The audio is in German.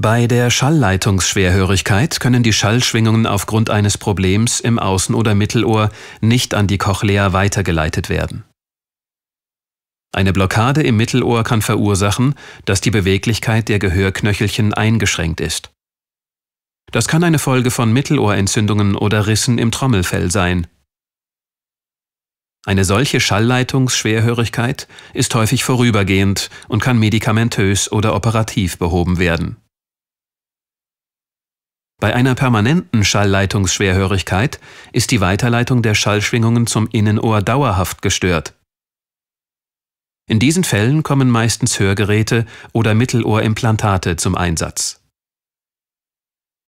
Bei der Schallleitungsschwerhörigkeit können die Schallschwingungen aufgrund eines Problems im Außen- oder Mittelohr nicht an die Cochlea weitergeleitet werden. Eine Blockade im Mittelohr kann verursachen, dass die Beweglichkeit der Gehörknöchelchen eingeschränkt ist. Das kann eine Folge von Mittelohrentzündungen oder Rissen im Trommelfell sein. Eine solche Schallleitungsschwerhörigkeit ist häufig vorübergehend und kann medikamentös oder operativ behoben werden. Bei einer permanenten Schallleitungsschwerhörigkeit ist die Weiterleitung der Schallschwingungen zum Innenohr dauerhaft gestört. In diesen Fällen kommen meistens Hörgeräte oder Mittelohrimplantate zum Einsatz